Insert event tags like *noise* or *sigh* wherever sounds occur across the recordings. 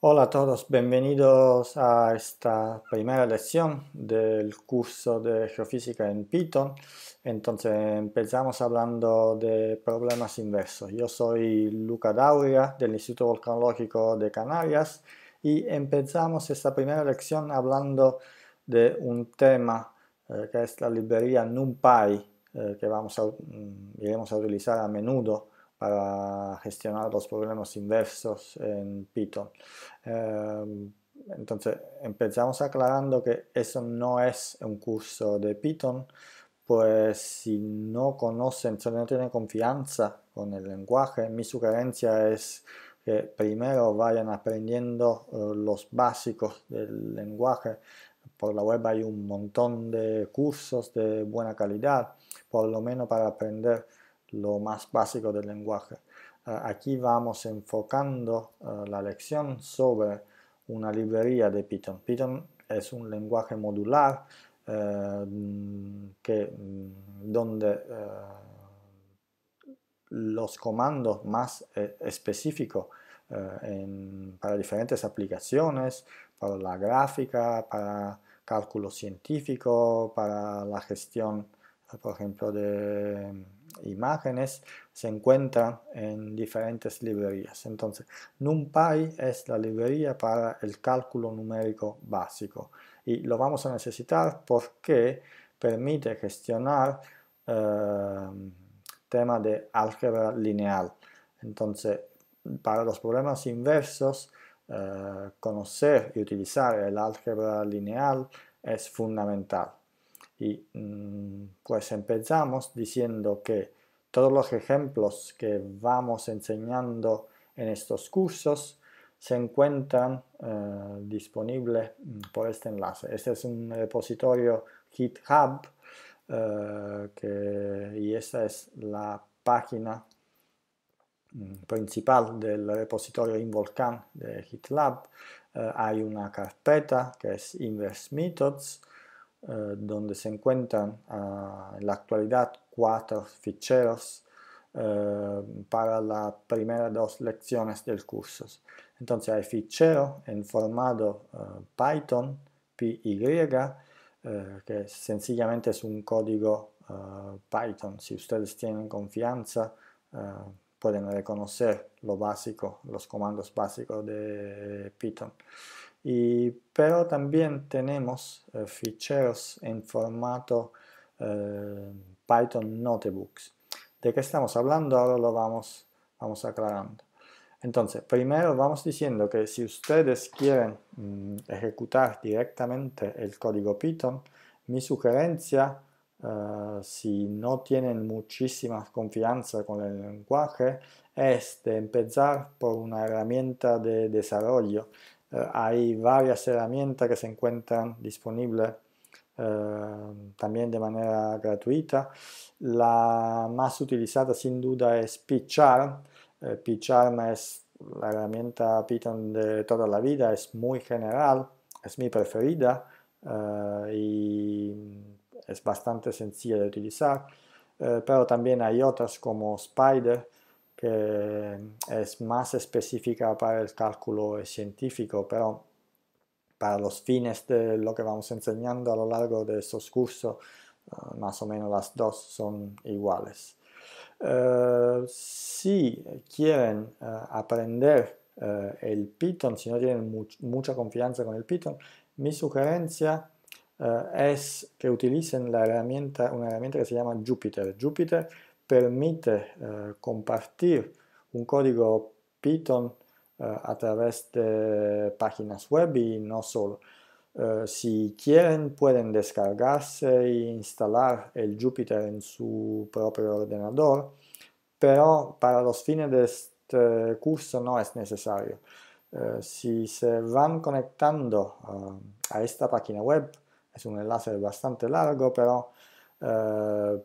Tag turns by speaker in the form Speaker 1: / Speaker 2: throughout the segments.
Speaker 1: Hola a todos, bienvenidos a esta primera lección del curso de geofísica en Python. Entonces empezamos hablando de problemas inversos. Yo soy Luca Dauria del Instituto Volcanológico de Canarias y empezamos esta primera lección hablando de un tema eh, que es la librería NumPy eh, que vamos mm, iremos a utilizar a menudo para gestionar los problemas inversos en Python. Em, entonces empezamos aclarando que eso no es un curso de Python, pues si no conocen, si no tienen confianza con el lenguaje, mi sugerencia es que primero vayan aprendiendo eh, los básicos del lenguaje. Por la web hay un montón de cursos de buena calidad, por lo menos para aprender lo más básico del lenguaje. Eh, aquí vamos enfocando eh, la lección sobre una librería de Python. Python es un lenguaje modular eh, mm, que, mm, donde los comandos más específicos para diferentes aplicaciones, para la gráfica, para cálculo científico, para la gestión, por ejemplo, de imágenes se encuentran en diferentes librerías. Entonces, NumPy es la librería para el cálculo numérico básico y lo vamos a necesitar porque permite gestionar eh, tema de álgebra lineal. Entonces, para los problemas inversos, eh, conocer y utilizar el álgebra lineal es fundamental. Y mm, pues empezamos diciendo que todos los ejemplos que vamos enseñando en estos cursos se encuentran eh, disponibles mm, por este enlace. Este es un repositorio GitHub eh, y esta es la página mm, principal del repositorio InVolcan de GitLab. Eh, hay una carpeta que es Inverse Methods eh, donde se encuentran eh, en la actualidad cuatro ficheros eh, para las primeras dos lecciones del curso. Entonces hay fichero en formato Python, PY, que sencillamente es un código Python. Si ustedes tienen confianza, pueden reconocer lo básico, los comandos básicos de Python. Y, pero también tenemos eh, ficheros en formato eh, Python Notebooks. ¿De qué estamos hablando? Ahora lo vamos, vamos aclarando. Entonces, primero vamos diciendo que si ustedes quieren mm, ejecutar directamente el código Python, mi sugerencia, eh, si no tienen muchísima confianza con el lenguaje, es de empezar por una herramienta de desarrollo eh, hay varias herramientas que se encuentran disponibles eh, también de manera gratuita. La más utilizada sin duda es PyCharm. Eh, PyCharm es la herramienta Python de toda la vida, es muy general, es mi preferida y es bastante sencilla de utilizar, pero también hay otras como Spider que mm, es más específica para el cálculo científico, pero para los fines de lo que vamos enseñando a lo largo de estos cursos, eh, más o menos las dos son iguales. Eh, si quieren eh, aprender el Python, si no tienen mucha confianza con el Python, mi sugerencia es que utilicen una herramienta que se llama Jupyter. Jupyter permite eh, compartir un código Python eh, a través de páginas web y no solo. Eh, si quieren pueden descargarse e instalar el Jupyter en su propio ordenador, pero para los fines de este curso no es necesario. si se van conectando a esta página web, es un enlace bastante largo, pero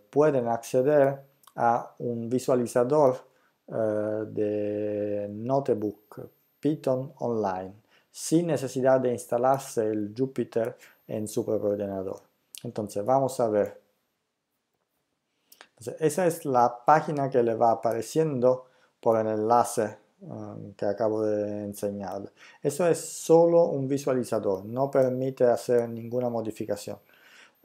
Speaker 1: pueden acceder a un visualizador eh, de Notebook Python Online sin necesidad de instalarse el Jupyter en su propio ordenador. Entonces vamos a ver. esa es la página que le va apareciendo por el enlace um, que acabo de enseñar. Eso es solo un visualizador, no permite hacer ninguna modificación.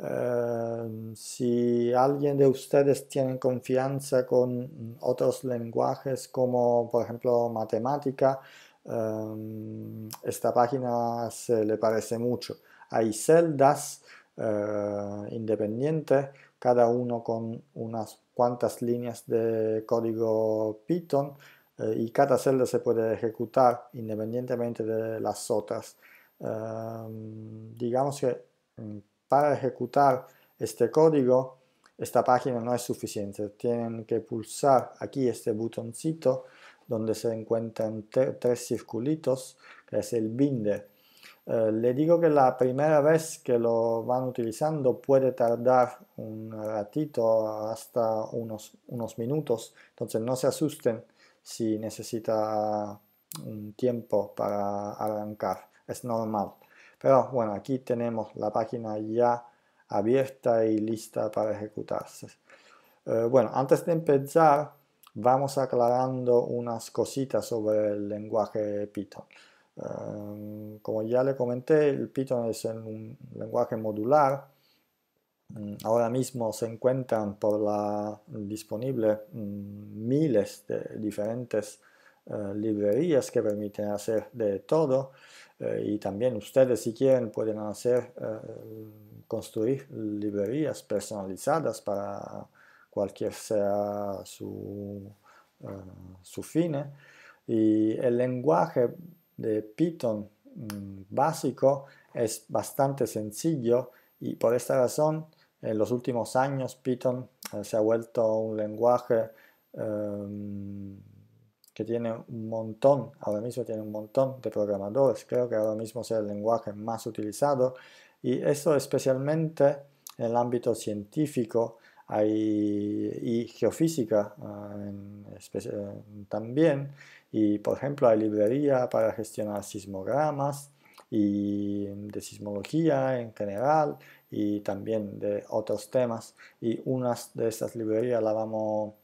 Speaker 1: Em, si alguien de ustedes tiene confianza con mm, otros lenguajes como por ejemplo matemática, em, esta página se le parece mucho. Hay celdas eh, independientes, cada uno con unas cuantas líneas de código Python eh, y cada celda se puede ejecutar independientemente de las otras. Em, digamos que mm, para ejecutar este código, esta página no es suficiente. Tienen que pulsar aquí este botoncito donde se encuentran tres circulitos, que es el binder. Eh, le digo que la primera vez que lo van utilizando puede tardar un ratito hasta unos, unos minutos, entonces no se asusten si necesita un tiempo para arrancar, es normal. Pero bueno, aquí tenemos la página ya abierta y lista para ejecutarse. Eh, bueno, antes de empezar, vamos aclarando unas cositas sobre el lenguaje Python. Eh, como ya le comenté, el Python es un lenguaje modular. Mm, ahora mismo se encuentran por la disponible mm, miles de diferentes eh, librerías que permiten hacer de todo. Eh, y también ustedes si quieren pueden hacer, eh, construir librerías personalizadas para cualquier sea su, eh, su fin. Y el lenguaje de Python mm, básico es bastante sencillo y por esta razón en los últimos años Python se ha vuelto un lenguaje em, que tiene un montón, ahora mismo tiene un montón de programadores, creo que ahora mismo es el lenguaje más utilizado y eso especialmente en el ámbito científico hay, y geofísica ah, eh, también y por ejemplo hay librería para gestionar sismogramas y de sismología en general y también de otros temas y unas de estas librerías la vamos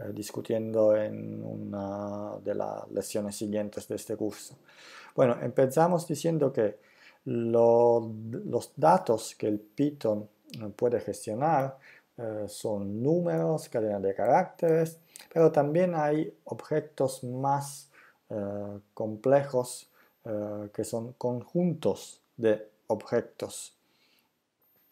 Speaker 1: eh, discutiendo en una de las lecciones siguientes de este curso. Bueno, empezamos diciendo que los datos que el Python eh, puede gestionar eh, son números, cadenas de caracteres, pero también hay objetos más complejos que son conjuntos de objetos.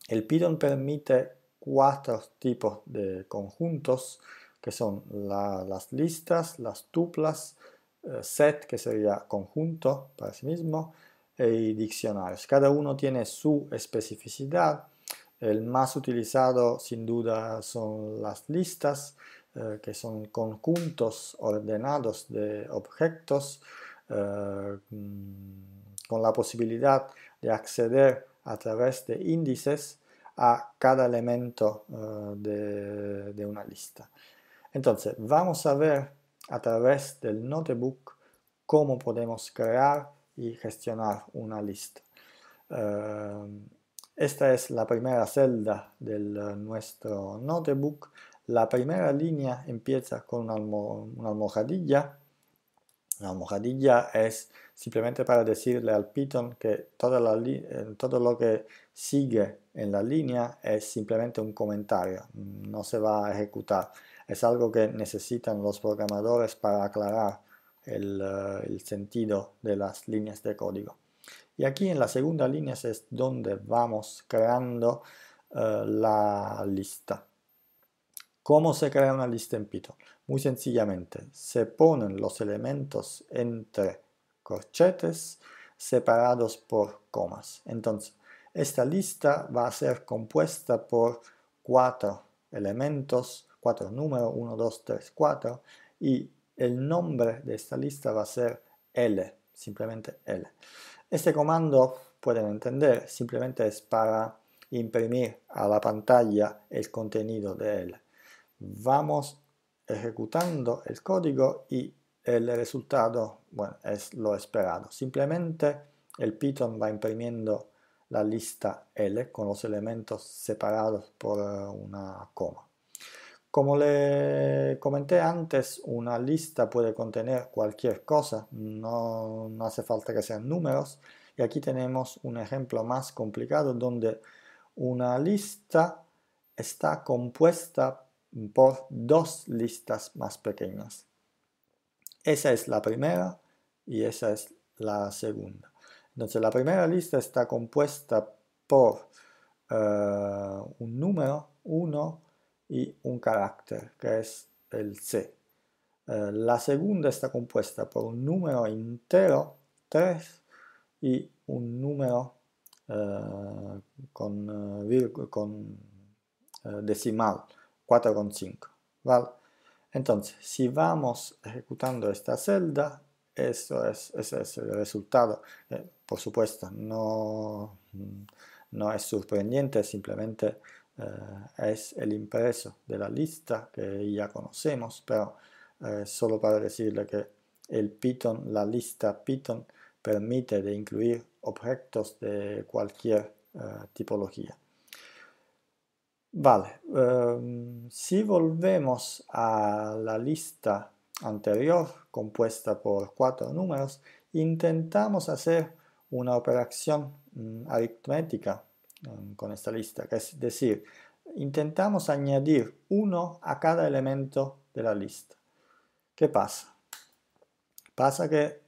Speaker 1: El Python permite cuatro tipos de conjuntos que son las listas, las tuplas, eh, set, que sería conjunto para sí mismo, y e diccionarios. Cada uno tiene su especificidad. El más utilizado sin duda son las listas, eh, que son conjuntos ordenados de objetos eh, mm, con la posibilidad de acceder a través de índices a cada elemento de, una lista. Entonces, vamos a ver a través del notebook cómo podemos crear y gestionar una lista. Eh, esta es la primera celda de eh, nuestro notebook. La primera línea empieza con una, almohadilla. La almohadilla es simplemente para decirle al Python que eh, todo lo que sigue en la línea es simplemente un comentario, no se va a ejecutar es algo que necesitan los programadores para aclarar eh, el, sentido de las líneas de código. Y aquí en la segunda línea es donde vamos creando eh, la lista. ¿Cómo se crea una lista en PITO? Muy sencillamente, se ponen los elementos entre corchetes separados por comas. Entonces, esta lista va a ser compuesta por cuatro elementos cuatro números, 1, 2, 3, 4, y el nombre de esta lista va a ser L, simplemente L. Este comando, pueden entender, simplemente es para imprimir a la pantalla el contenido de L. Vamos ejecutando el código y el resultado, bueno, es lo esperado. Simplemente el Python va imprimiendo la lista L con los elementos separados por una coma. Como le comenté antes, una lista puede contener cualquier cosa, no, hace falta que sean números. Y aquí tenemos un ejemplo más complicado donde una lista está compuesta por dos listas más pequeñas. Esa es la primera y esa es la segunda. Entonces la primera lista está compuesta por eh, un número 1 y un carácter, que es el C. Eh, la segunda está compuesta por un número entero, 3, y un número eh, con, eh, decimal, 4,5. ¿vale? Entonces, si vamos ejecutando esta celda, eso es, ese es el resultado. por supuesto, no, no es sorprendente, simplemente eh, es el impreso de la lista que ya conocemos, pero eh, solo para decirle que el Python, la lista Python, permite de incluir objetos de cualquier eh, tipología. Vale, em, si volvemos a la lista anterior compuesta por cuatro números, intentamos hacer una operación mm, aritmética con esta lista, que es decir, intentamos añadir uno a cada elemento de la lista. ¿Qué pasa? Pasa que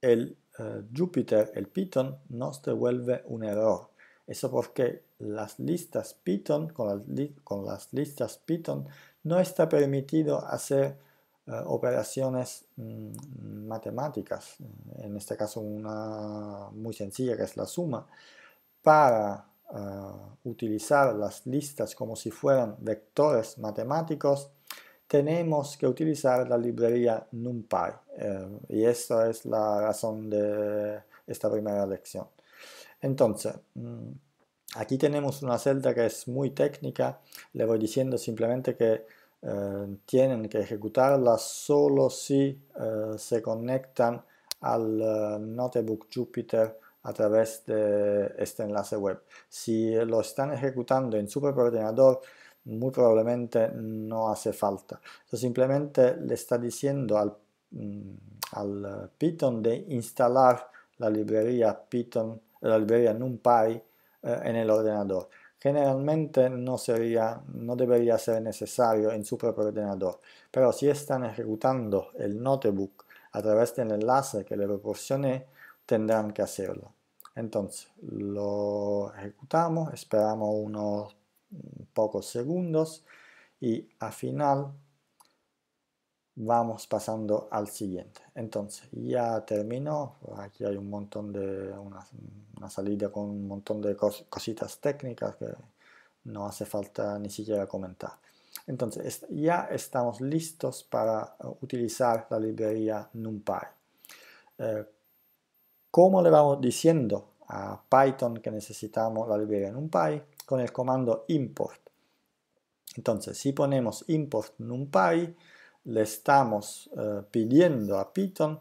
Speaker 1: el eh, Júpiter, el Python, nos devuelve un error. Eso porque las listas Python, con las, listas Python, no está permitido hacer eh, operaciones mm, matemáticas, en este caso una muy sencilla que es la suma, para eh, utilizar las listas como si fueran vectores matemáticos, tenemos que utilizar la librería NumPy. Eh, y esa es la razón de esta primera lección. Entonces, mm, aquí tenemos una celda que es muy técnica. Le voy diciendo simplemente que eh, tienen que ejecutarla solo si se conectan al notebook Jupyter a través de este enlace web. Si lo están ejecutando en su propio ordenador, muy probablemente no hace falta. simplemente le está diciendo mm, al, Python de instalar la librería Python, la librería NumPy eh, en el ordenador. Generalmente no, sería, no debería ser necesario en su propio ordenador, pero si están ejecutando el notebook a través del enlace que le proporcioné, tendrán que hacerlo. Entonces lo ejecutamos, esperamos unos pocos segundos y al final vamos pasando al siguiente. Entonces ya terminó, aquí hay un montón de, una, salida con un montón de cositas técnicas que no hace falta ni siquiera comentar. Entonces ya estamos listos para utilizar la librería NumPy. Eh, cómo le vamos diciendo a Python que necesitamos la librería NumPy con el comando import. Entonces, si ponemos import NumPy, le estamos eh, pidiendo a Python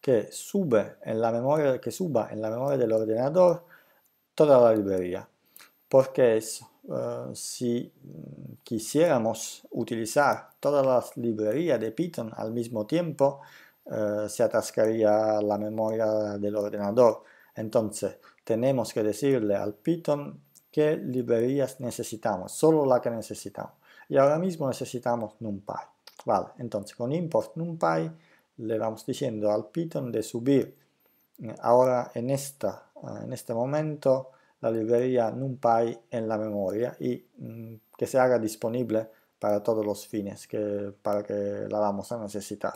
Speaker 1: que, en la memoria, suba en la memoria del ordenador toda la librería. Porque eh, si mm, quisiéramos utilizar todas las librerías de Python al mismo tiempo, eh, se atascaría la memoria del ordenador. Entonces, tenemos que decirle al Python qué librerías necesitamos, solo la que necesitamos. Y ahora mismo necesitamos NumPy. Vale, entonces con import NumPy le vamos diciendo al Python de subir eh, ahora en, esta, eh, en este momento la librería NumPy en la memoria y mm, que se haga disponible para todos los fines que, para que la vamos a necesitar.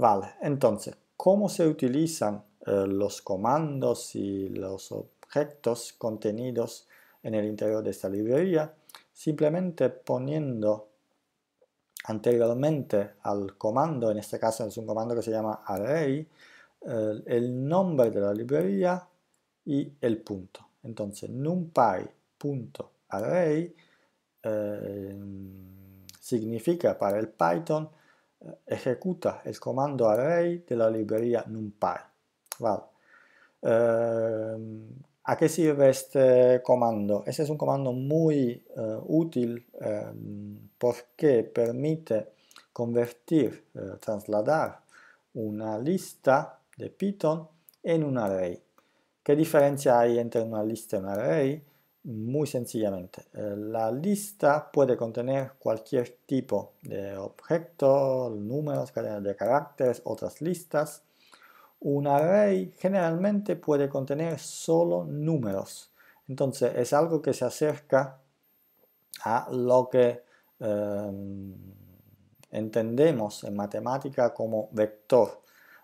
Speaker 1: Vale, entonces, ¿cómo se utilizan eh, los comandos y los objetos contenidos en el interior de esta librería? Simplemente poniendo anteriormente al comando, en este caso es un comando que se llama array, eh, el nombre de la librería y el punto. Entonces, numpy.array eh, significa para el Python Eh, esecuta il comando array della libreria numpy. Vale. Eh, ¿A che sirve questo comando? Este è un comando molto eh, útil ehm, eh, porque convertire, convertir, trasladar una lista di Python in un array. Che differenza hay entre una lista e un array? muy sencillamente. Eh, la lista puede contener cualquier tipo de objeto, números, cadenas de caracteres, otras listas. Un array generalmente puede contener solo números. Entonces es algo que se acerca a lo que em, entendemos en matemática como vector.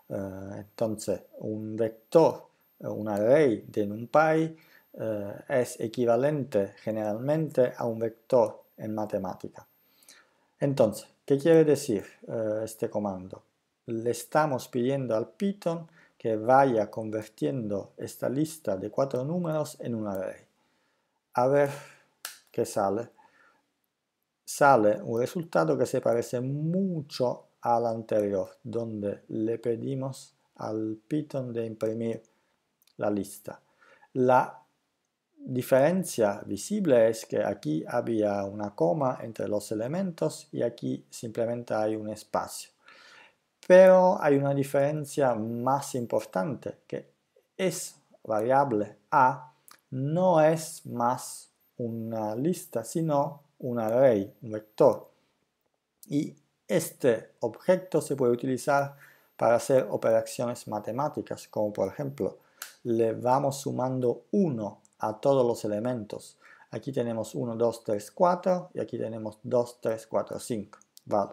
Speaker 1: Eh, entonces un vector, un array de NumPy eh, es equivalente generalmente a un vector en matemática. Entonces, ¿qué quiere decir eh, este comando? Le estamos pidiendo al Python que vaya convirtiendo esta lista de cuatro números en un array. A ver qué sale. Sale un resultado que se parece mucho al anterior, donde le pedimos al Python de imprimir la lista. La diferencia visible es que aquí había una coma entre los elementos y aquí simplemente hay un espacio. Pero hay una diferencia más importante que es variable A no es más una lista sino un array, un vector. Y este objeto se puede utilizar para hacer operaciones matemáticas como por ejemplo le vamos sumando 1 a todos los elementos. Aquí tenemos 1, 2, 3, 4 y aquí tenemos 2, 3, 4, 5. Vale.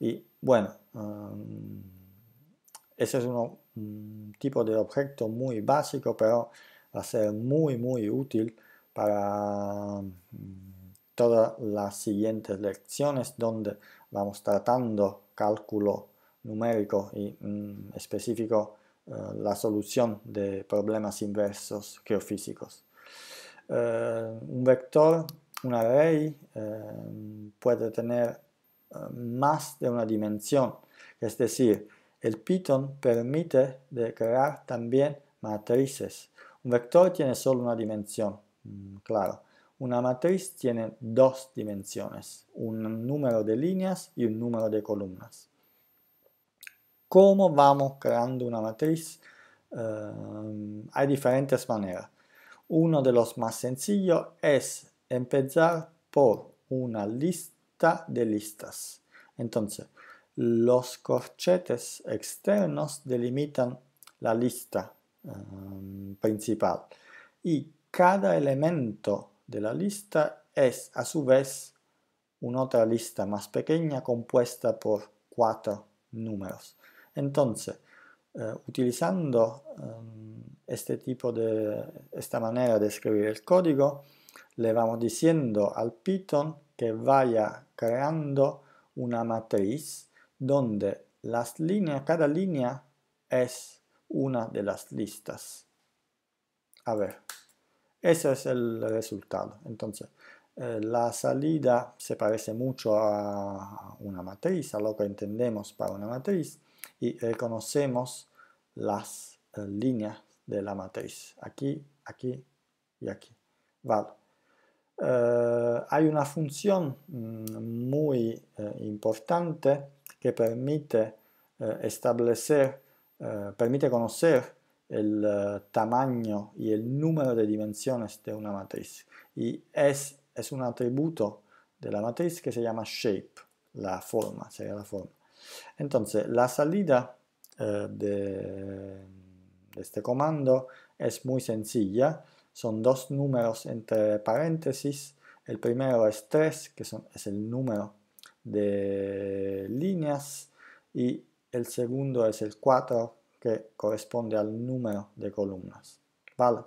Speaker 1: Y bueno, em, ese es un mm, tipo de objeto muy básico, pero va a ser muy, muy útil para mm, todas las siguientes lecciones donde vamos tratando cálculo numérico y mm, específico eh, la solución de problemas inversos geofísicos. Eh, un vector, un array, eh, puede tener eh, más de una dimensión. Es decir, el Python permite crear también matrices. Un vector tiene solo una dimensión, mm, claro. Una matriz tiene dos dimensiones, un número de líneas y un número de columnas. ¿Cómo vamos creando una matriz? hay diferentes maneras. Uno de los más sencillos es empezar por una lista de listas. Entonces, los corchetes externos delimitan la lista em, principal y cada elemento de la lista es a su vez una otra lista más pequeña compuesta por cuatro números. Entonces, eh, utilizando ehm, este tipo de esta manera de escribir el código le vamos diciendo al Python que vaya creando una matriz donde las líneas, cada línea es una de las listas. A ver, ese es el resultado. Entonces, eh, la salida se parece mucho a una matriz, a lo que entendemos para una matriz y reconocemos las eh, líneas de la matriz. Aquí, aquí y aquí. Vale. Eh, hay una función mm, muy eh, importante que permite establecer, permite conocer el tamaño y el número de dimensiones de una matriz. Y es, es un atributo de la matriz que se llama shape, la forma, sería la forma. Entonces, la salida eh, de, este comando es muy sencilla. Son dos números entre paréntesis. El primero es 3, que es el número de líneas, y el segundo es el 4, que corresponde al número de columnas. ¿Vale?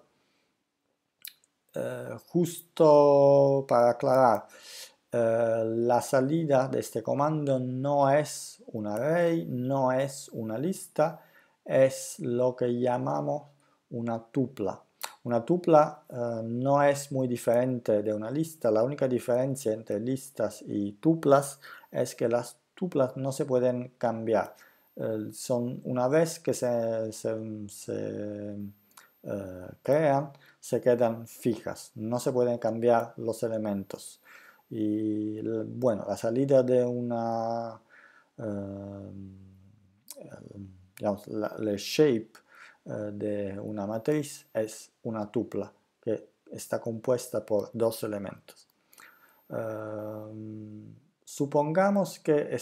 Speaker 1: Eh, justo para aclarar, eh, la salida de este comando no es un array, no es una lista, es lo que llamamos una tupla. Una tupla eh, no es muy diferente de una lista, la única diferencia entre listas y tuplas es que las tuplas no se pueden cambiar. Eh, son una vez que se, crean, se quedan fijas, no se pueden cambiar los elementos. Y bueno, la salida de una, eh, digamos, la, shape eh, de una matriz es una tupla que está compuesta por dos elementos. Eh, supongamos que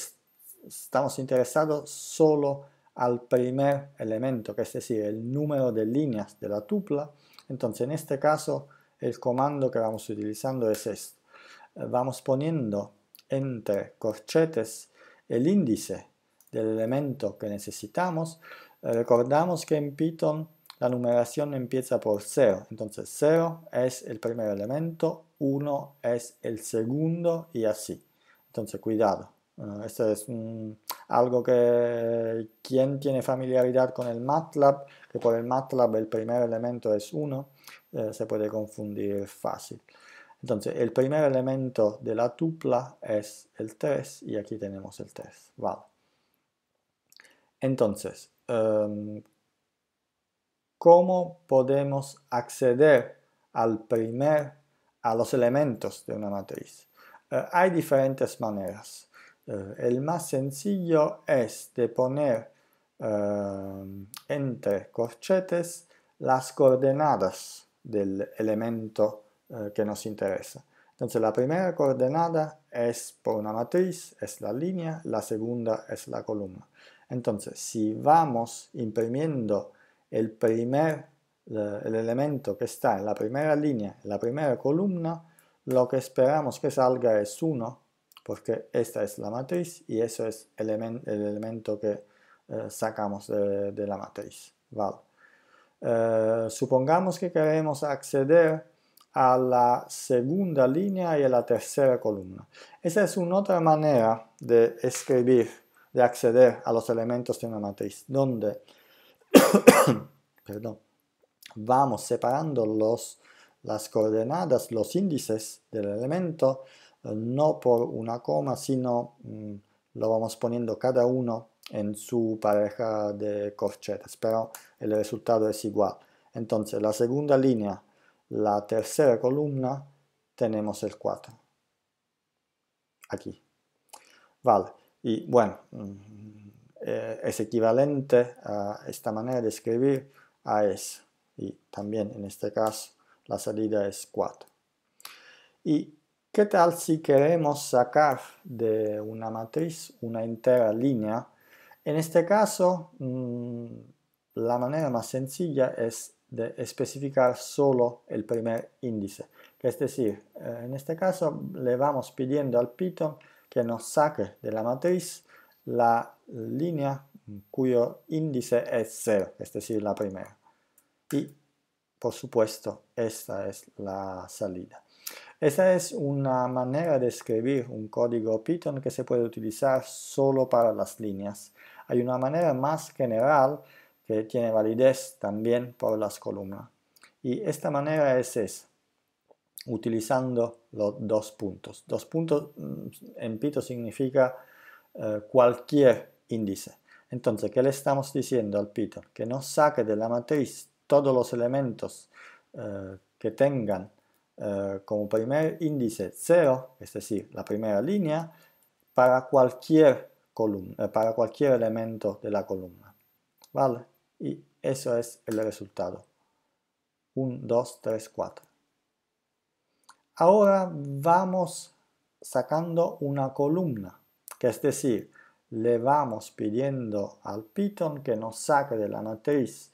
Speaker 1: estamos interesados solo al primer elemento, que es decir, el número de líneas de la tupla. Entonces, en este caso, el comando que vamos utilizando es este vamos poniendo entre corchetes el índice del elemento que necesitamos, recordamos que en Python la numeración empieza por 0, entonces 0 es el primer elemento, 1 es el segundo y así. Entonces cuidado, ah, esto es algo que quien tiene familiaridad con el MATLAB, que por el MATLAB el primer elemento es 1, eh, se puede confundir fácil. Entonces, el primer elemento de la tupla es el 3 y aquí tenemos el 3. Entonces, em, ¿cómo podemos acceder al primer, a los elementos de una matriz? Eh, hay diferentes maneras. Eh, el más sencillo es de poner em, entre corchetes las coordenadas del elemento eh, que nos interesa. Entonces la primera coordenada es por una matriz, es la línea, la segunda es la columna. Entonces si vamos imprimiendo el primer el elemento que está en la primera línea, la primera columna, lo que esperamos que salga es 1, porque esta es la matriz y eso es el elemento que eh, sacamos de, la matriz. Vale. Eh, supongamos que queremos acceder a la segunda línea y a la tercera columna. Esa es una otra manera de escribir, de acceder a los elementos de una matriz, donde *coughs* vamos separando los, las coordenadas, los índices del elemento, no por una coma, sino mm, lo vamos poniendo cada uno en su pareja de corchetes, pero el resultado es igual. Entonces, la segunda línea la tercera columna tenemos el 4. Aquí. Vale, y bueno, mm, eh, es equivalente a esta manera de escribir a s Y también en este caso la salida es 4. ¿Y qué tal si queremos sacar de una matriz una entera línea? En este caso, mm, la manera más sencilla es de especificar solo el primer índice. Es decir, eh, en este caso le vamos pidiendo al Python que nos saque de la matriz la línea cuyo índice es 0, es decir, la primera. Y, por supuesto, esta es la salida. esta es una manera de escribir un código Python que se puede utilizar solo para las líneas. Hay una manera más general tiene validez también por las columnas. Y esta manera es esa, utilizando los dos puntos. Dos puntos mm, en pito significa eh, cualquier índice. Entonces, ¿qué le estamos diciendo al pito? Que no saque de la matriz todos los elementos eh, que tengan eh, como primer índice 0, es decir, la primera línea, para cualquier, columna, para cualquier elemento de la columna. ¿Vale? y eso es el resultado. 1, 2, 3, 4. Ahora vamos sacando una columna, que es decir, le vamos pidiendo al Python que nos saque de la matriz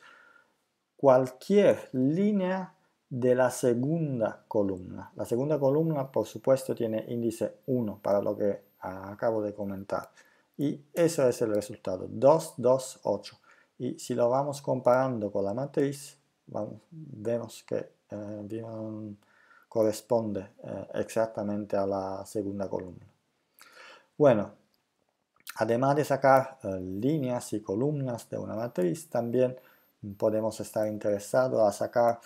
Speaker 1: cualquier línea de la segunda columna. La segunda columna, por supuesto, tiene índice 1 para lo que acabo de comentar. Y eso es el resultado, 2, 2, 8 y si lo vamos comparando con la matriz, vemos que eh, corresponde eh, exactamente a la segunda columna. Bueno, además de sacar eh, líneas y columnas de una matriz, también podemos estar interesados a sacar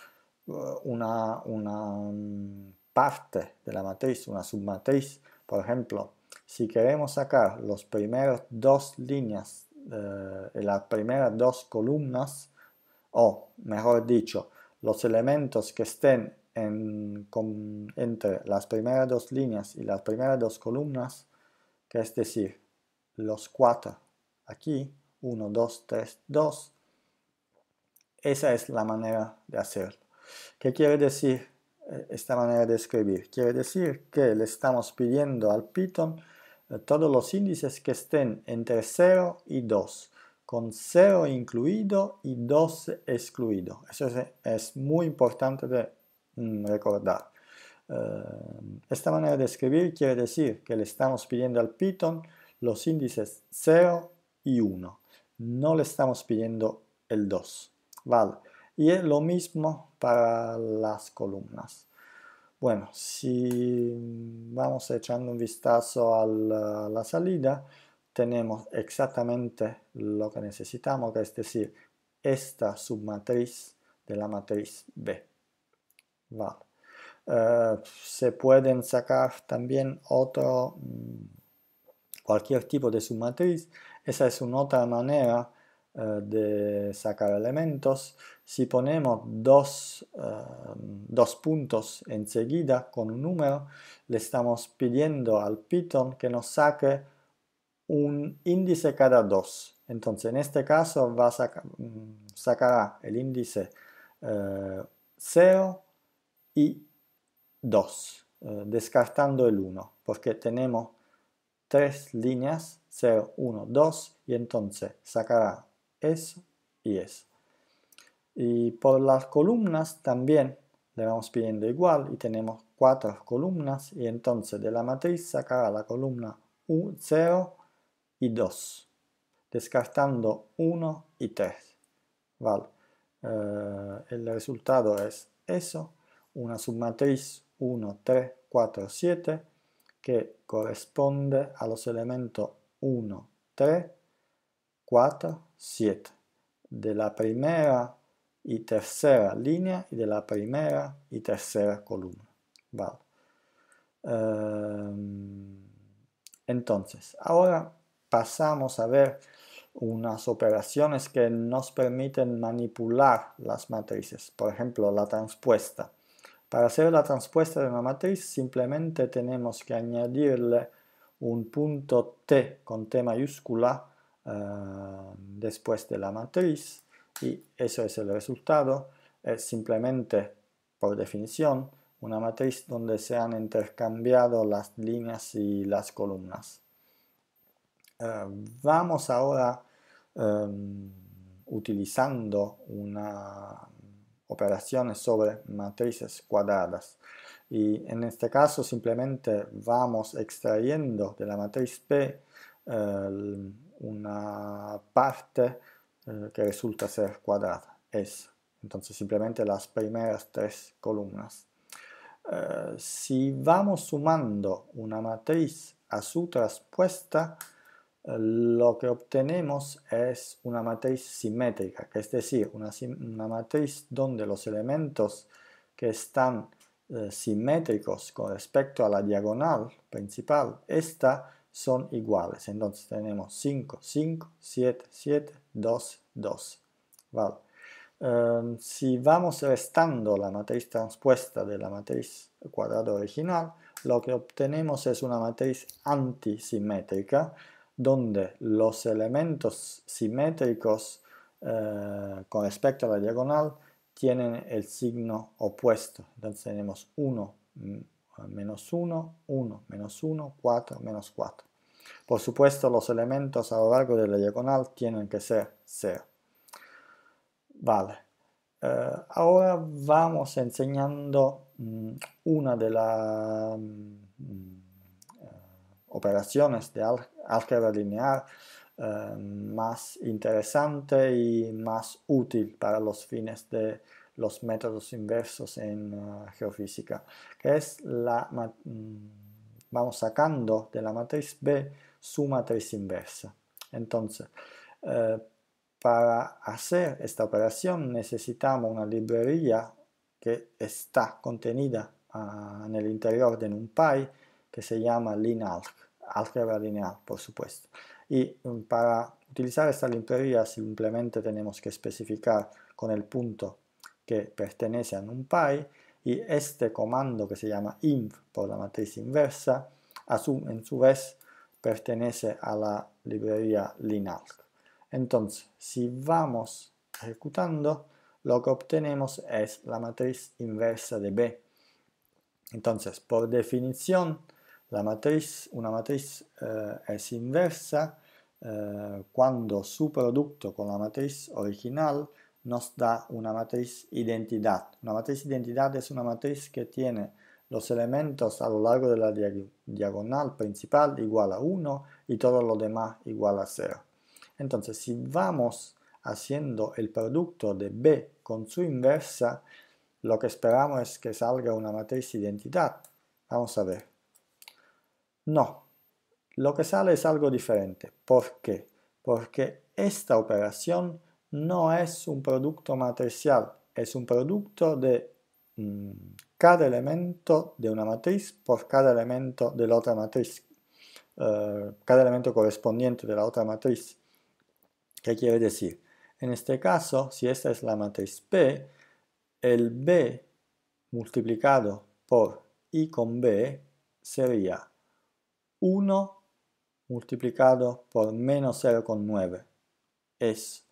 Speaker 1: una, una mm, parte de la matriz, una submatriz. Por ejemplo, si queremos sacar los primeros dos líneas eh, las primeras dos columnas, o mejor dicho, los elementos que estén entre las primeras dos líneas y las primeras dos columnas, que es decir, los cuatro aquí, 1, 2, 3, 2, esa es la manera de hacerlo. ¿Qué quiere decir eh, esta manera de escribir? Quiere decir que le estamos pidiendo al Python todos los índices que estén entre 0 y 2, con 0 incluido y 2 excluido. Eso es, muy importante de mm, recordar. Eh, esta manera de escribir quiere decir que le estamos pidiendo al Python los índices 0 y 1. No le estamos pidiendo el 2. Y es lo mismo para las columnas. Bueno, si vamos echando un vistazo a la, salida, tenemos exactamente lo que necesitamos, que es decir, esta submatriz de la matriz B. Eh, se pueden sacar también otro, mm, cualquier tipo de submatriz. Esa es una otra manera eh, de sacar elementos. Si ponemos dos, eh, dos, puntos enseguida con un número, le estamos pidiendo al Python que nos saque un índice cada dos. Entonces, en este caso, va a sacar mm, sacará el índice 0 eh, y 2, descartando el 1, porque tenemos tres líneas, 0, 1, 2, y entonces sacará eso y eso. Y por las columnas también le vamos pidiendo igual y tenemos cuatro columnas y entonces de la matriz sacará la columna U, 0 y 2, descartando 1 y 3. Vale. Eh, el resultado es eso, una submatriz 1, 3, 4, 7 que corresponde a los elementos 1, 3, 4 7 de la primera y tercera línea y de la primera y tercera columna. Vale. Em, entonces, ahora pasamos a ver unas operaciones que nos permiten manipular las matrices. Por ejemplo, la transpuesta. Para hacer la transpuesta de una matriz simplemente tenemos que añadirle un punto t con t mayúscula eh, después de la matriz y eso es el resultado. Es simplemente, por definición, una matriz donde se han intercambiado las líneas y las columnas. Eh, vamos ahora eh, utilizando una operación sobre matrices cuadradas. Y en este caso simplemente vamos extrayendo de la matriz P una parte eh, que resulta ser cuadrada, es. Entonces simplemente las primeras tres columnas. Eh, si vamos sumando una matriz a su traspuesta, eh, lo que obtenemos es una matriz simétrica, que es decir, una, una matriz donde los elementos que están simétricos con respecto a la diagonal principal, esta son iguales. Entonces tenemos 5, 5, 7, 7, 2, 2. si vamos restando la matriz transpuesta de la matriz cuadrada original, lo que obtenemos es una matriz antisimétrica donde los elementos simétricos eh, con respecto a la diagonal tienen el signo opuesto. Entonces tenemos 1 menos 1, 1, menos 1, 4, menos 4. Por supuesto, los elementos a lo largo de la diagonal tienen que ser 0. Vale, eh, ahora vamos enseñando mm, una de las mm, eh, operaciones de álgebra lineal eh, más interesante y más útil para los fines de los métodos inversos en ah, geofísica, que es la, mm, vamos sacando de la matriz B su matriz inversa. Entonces, eh, para hacer esta operación necesitamos una librería que está contenida ah, en el interior de NumPy que se llama linalc, álgebra lineal por supuesto. Y mm, para utilizar esta librería simplemente tenemos que especificar con el punto pertenece a NumPy y este comando que se llama inf por la matriz inversa en su vez pertenece a la librería Linalk. Entonces, si vamos ejecutando, lo que obtenemos es la matriz inversa de B. Entonces, por definición, la matriz, una matriz eh, es inversa eh, cuando su producto con la matriz original nos da una matriz identidad. Una matriz identidad es una matriz que tiene los elementos a lo largo de la diagonal principal igual a 1 y todo lo demás igual a 0. Entonces, si vamos haciendo el producto de B con su inversa, lo que esperamos es que salga una matriz identidad. Vamos a ver. No, lo que sale es algo diferente. ¿Por qué? Porque esta operación no es un producto matricial, es un producto de mm, cada elemento de una matriz por cada elemento de la otra matriz, eh, cada elemento correspondiente de la otra matriz. ¿Qué quiere decir? En este caso, si esta es la matriz P, el B multiplicado por I con B sería 1 multiplicado por menos 0,9. Es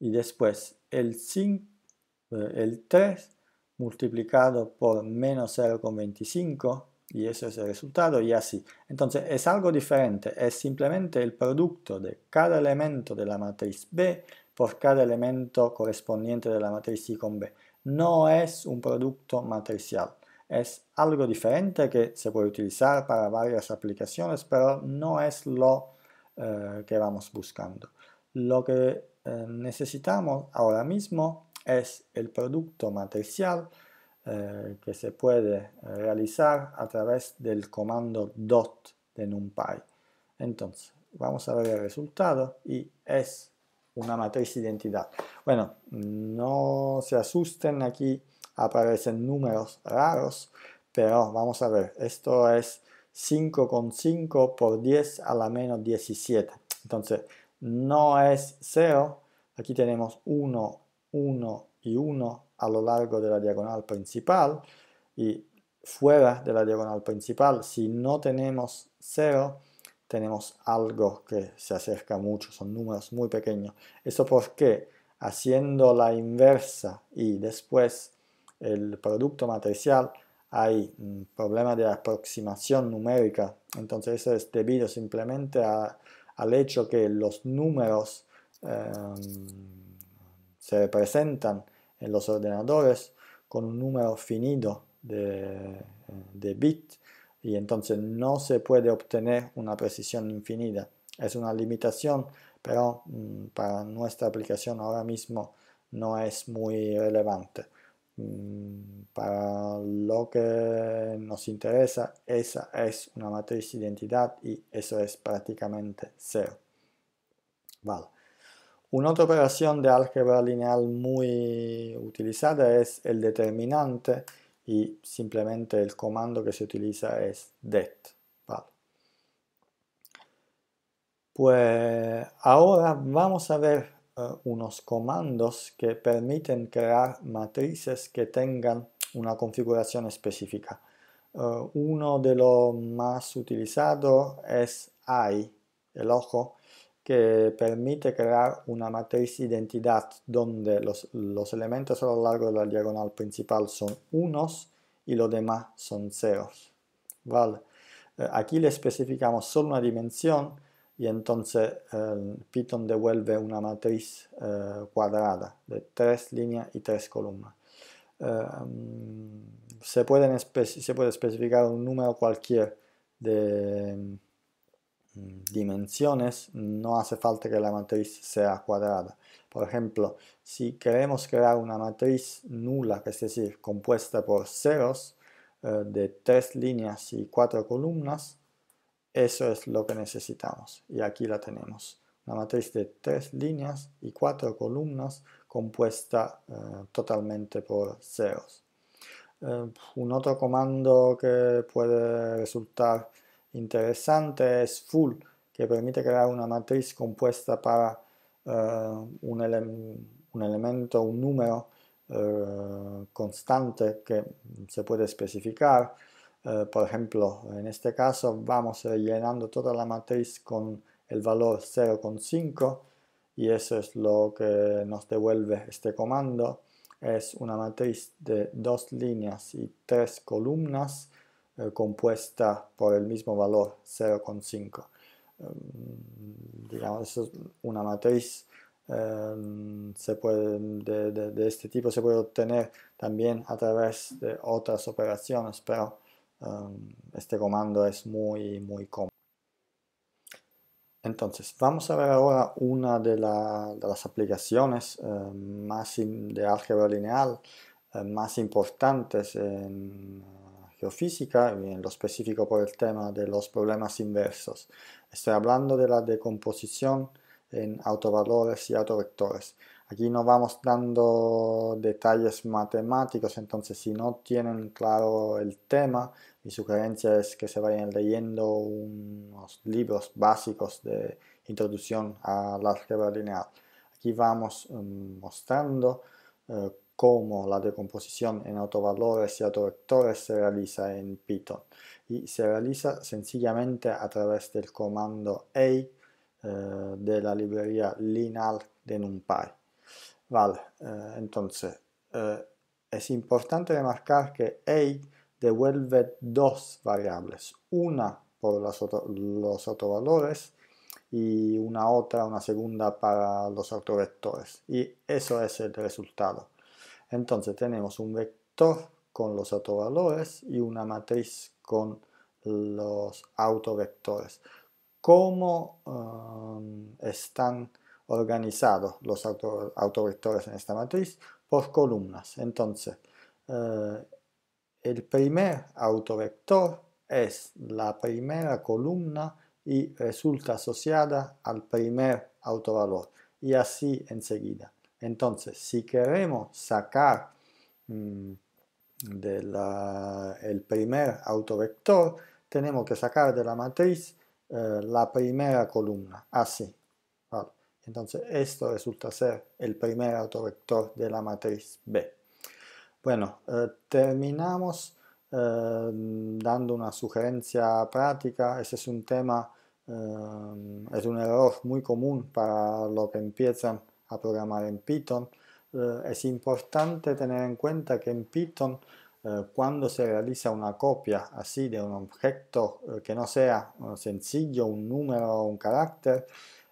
Speaker 1: y después el, eh, el 3 multiplicado por menos 0,25 y ese es el resultado y así. Entonces es algo diferente, es simplemente el producto de cada elemento de la matriz B por cada elemento correspondiente de la matriz I con B. No es un producto matricial, es algo diferente que se puede utilizar para varias aplicaciones, pero no es lo eh, que vamos buscando. Lo que eh, necesitamos ahora mismo es el producto matricial eh, que se puede eh, realizar a través del comando dot de NumPy. Entonces, vamos a ver el resultado y es una matriz identidad. Bueno, no se asusten, aquí aparecen números raros, pero vamos a ver, esto es 5,5 por 10 a la menos 17. Entonces, no es cero aquí tenemos 1, 1 y 1 a lo largo de la diagonal principal y fuera de la diagonal principal, si no tenemos 0, tenemos algo que se acerca mucho, son números muy pequeños. Eso porque haciendo la inversa y después el producto matricial hay un problema de aproximación numérica, entonces eso es debido simplemente a al hecho que los números em, se representan en los ordenadores con un número finito de, bits y entonces no se puede obtener una precisión infinita. Es una limitación, pero mm, para nuestra aplicación ahora mismo no es muy relevante. Mm, para lo que nos interesa, esa es una matriz identidad y eso es prácticamente cero. Vale. Una otra operación de álgebra lineal muy utilizada es el determinante y simplemente el comando que se utiliza es det. Vale. Pues ahora vamos a ver eh, unos comandos que permiten crear matrices que tengan una configuración específica. Eh, uno de los más utilizados es AI, el ojo, que permite crear una matriz identidad donde los, elementos a lo largo de la diagonal principal son unos y los demás son ceros. Vale. Eh, aquí le especificamos solo una dimensión y entonces el Python devuelve una matriz eh, cuadrada de tres líneas y tres columnas. Eh, se, se, puede especificar un número cualquier de mm, dimensiones, no hace falta que la matriz sea cuadrada. Por ejemplo, si queremos crear una matriz nula, es decir, compuesta por ceros eh, de tres líneas y cuatro columnas, eso es lo que necesitamos y aquí la tenemos. Una matriz de tres líneas y cuatro columnas compuesta eh, totalmente por ceros. Eh, un otro comando que puede resultar interesante es full, que permite crear una matriz compuesta para eh, un, un, elemento, un número constante que se puede especificar eh, por ejemplo, en este caso vamos eh, llenando toda la matriz con el valor 0,5 y eso es lo que nos devuelve este comando. Es una matriz de dos líneas y tres columnas eh, compuesta por el mismo valor 0,5. Mm, digamos, una matriz em, de este tipo se puede obtener también a través de otras operaciones, pero este comando es muy, muy cómodo. Entonces, vamos a ver ahora una de, las aplicaciones eh, más de álgebra lineal eh, más importantes en eh, geofísica y en lo específico por el tema de los problemas inversos. Estoy hablando de la decomposición en autovalores y autovectores. Aquí no vamos dando detalles matemáticos, entonces si no tienen claro el tema, mi sugerencia es que se vayan leyendo unos libros básicos de introducción a la álgebra lineal. Aquí vamos mm, mostrando eh, cómo la decomposición en autovalores y autovectores se realiza en Python y se realiza sencillamente a través del comando A eh, de la librería lineal de NumPy. Vale, eh, entonces eh, es importante remarcar que A devuelve dos variables, una por los, autovalores y una otra, una segunda para los autovectores. Y eso es el resultado. Entonces tenemos un vector con los autovalores y una matriz con los autovectores. ¿Cómo eh, están organizados los auto, autovectores en esta matriz por columnas. Entonces, eh, el primer autovector es la primera columna y resulta asociada al primer autovalor y así enseguida. Entonces, si queremos sacar mm, del primer autovector, tenemos que sacar de la matriz eh, la primera columna, así. Entonces esto resulta ser el primer autovector de la matriz B. Bueno, eh, terminamos eh, dando una sugerencia práctica. Ese es un tema, eh, es un error muy común para los que empiezan a programar en Python. es importante tener en cuenta que en Python cuando se realiza una copia así de un objeto que no sea sencillo, un número o un carácter,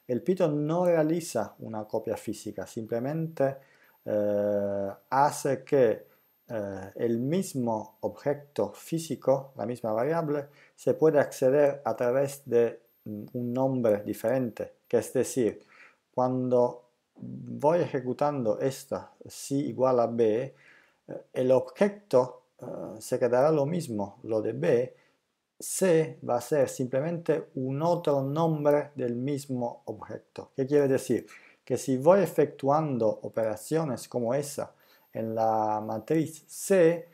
Speaker 1: el Python no realiza una copia física, simplemente eh, hace que el eh, mismo objeto físico, la misma variable, se pueda acceder a través de mm, un nombre diferente. es decir, cuando voy ejecutando esta si igual a b, eh, el objeto se quedará lo mismo, lo de b, C va a ser simplemente un otro nombre del mismo objeto. ¿Qué quiere decir? Que si voy efectuando operaciones como esa en la matriz C,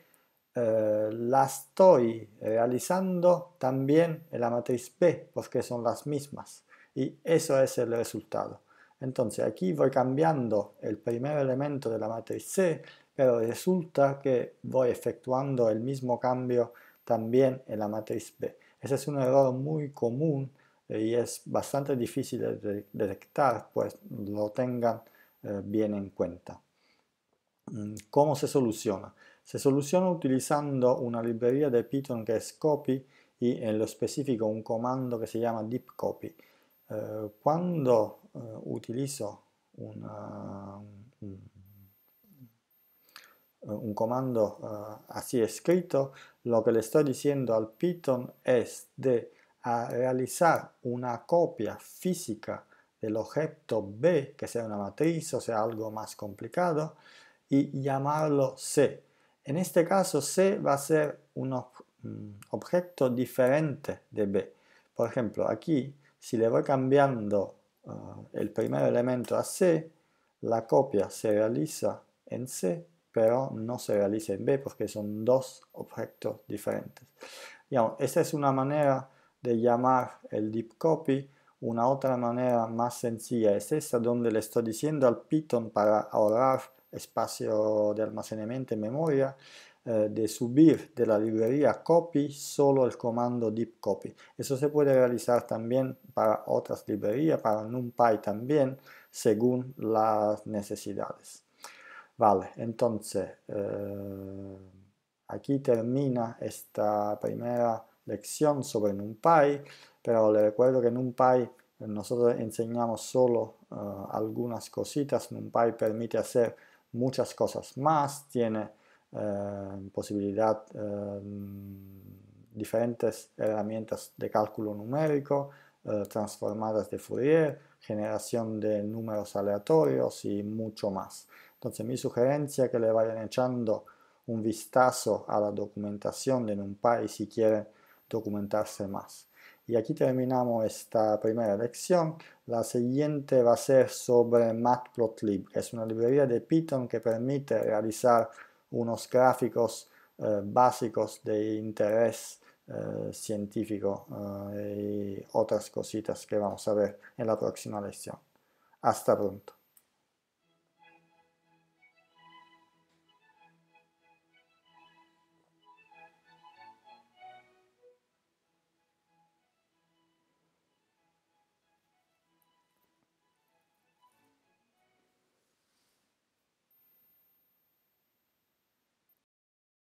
Speaker 1: eh, la estoy realizando también en la matriz B, porque son las mismas. Y eso es el resultado. Entonces aquí voy cambiando el primer elemento de la matriz C, pero resulta que voy efectuando el mismo cambio también en la matriz B. Ese es un error muy común eh, y es bastante difícil de detectar, pues lo tengan eh, bien en cuenta. Mm, ¿Cómo se soluciona? Se soluciona utilizando una librería de Python que es copy y en lo específico un comando que se llama deep copy. Eh, cuando utilizo una, eh, un comando eh, así escrito, lo que le estoy diciendo al Python es de realizar una copia física del objeto B, que sea una matriz o sea algo más complicado, y llamarlo C. En este caso C va a ser un mm, objeto diferente de B. Por ejemplo, aquí si le voy cambiando eh, el primer elemento a C, la copia se realiza en C pero no se realiza en B porque son dos objetos diferentes. esta es una manera de llamar el deep copy. Una otra manera más sencilla es esta, donde le estoy diciendo al Python para ahorrar espacio de almacenamiento en memoria, eh, de subir de la librería copy solo el comando deep copy. Eso se puede realizar también para otras librerías, para NumPy también, según las necesidades. Vale, entonces eh, aquí termina esta primera lección sobre NumPy, pero le recuerdo que NumPy nosotros enseñamos solo eh, algunas cositas. NumPy permite hacer muchas cosas más, tiene eh, posibilidad eh, diferentes herramientas de cálculo numérico, transformadas de Fourier, generación de números aleatorios y mucho más. Entonces mi sugerencia es que le vayan echando un vistazo a la documentación de NumPy si quieren documentarse más. Y aquí terminamos esta primera lección. La siguiente va a ser sobre Matplotlib, que es una librería de Python que permite realizar unos gráficos eh, básicos de interés eh, científico eh, y otras cositas que vamos a ver en la próxima lección. Hasta pronto.